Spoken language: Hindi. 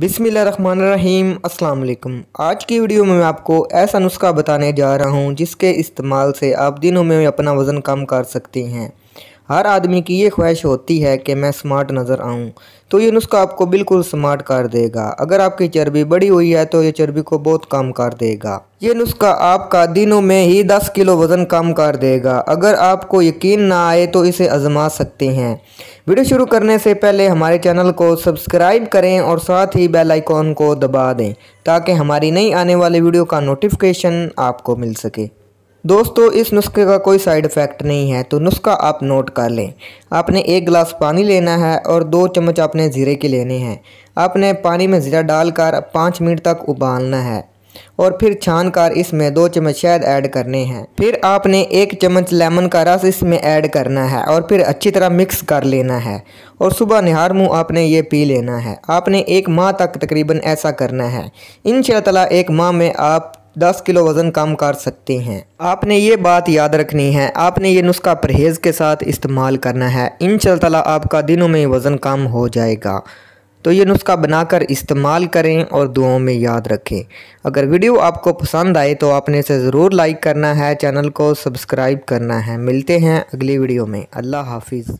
बिसमीम अल्लाम आज की वीडियो में मैं आपको ऐसा नुस्खा बताने जा रहा हूँ जिसके इस्तेमाल से आप दिनों में अपना वज़न कम कर सकती हैं हर आदमी की ये ख्वाहिश होती है कि मैं स्मार्ट नज़र आऊँ तो ये नुस्खा आपको बिल्कुल स्मार्ट कर देगा अगर आपकी चर्बी बड़ी हुई है तो ये चर्बी को बहुत कम कर देगा ये नुस्खा आपका दिनों में ही 10 किलो वज़न कम कर देगा अगर आपको यकीन ना आए तो इसे आजमा सकते हैं वीडियो शुरू करने से पहले हमारे चैनल को सब्सक्राइब करें और साथ ही बेल आइकॉन को दबा दें ताकि हमारी नई आने वाली वीडियो का नोटिफिकेशन आपको मिल सके दोस्तों इस नुस्खे का कोई साइड इफ़ेक्ट नहीं है तो नुस्खा आप नोट कर लें आपने एक गिलास पानी लेना है और दो चम्मच आपने ज़ीरे के लेने हैं आपने पानी में ज़ीरा डालकर पाँच मिनट तक उबालना है और फिर छान कर इसमें दो चम्मच शहद ऐड करने हैं फिर आपने एक चम्मच लेमन का रस इसमें ऐड करना है और फिर अच्छी तरह मिक्स कर लेना है और सुबह निहार मुँह आपने ये पी लेना है आपने एक माह तक तकरीबन ऐसा करना है इन एक माह में आप 10 किलो वज़न कम कर सकते हैं आपने ये बात याद रखनी है आपने ये नुस्खा परहेज़ के साथ इस्तेमाल करना है इन ताला आपका दिनों में वज़न कम हो जाएगा तो ये नुस्खा बनाकर इस्तेमाल करें और दुआओं में याद रखें अगर वीडियो आपको पसंद आए तो आपने इसे ज़रूर लाइक करना है चैनल को सब्सक्राइब करना है मिलते हैं अगली वीडियो में अल्लाह हाफिज़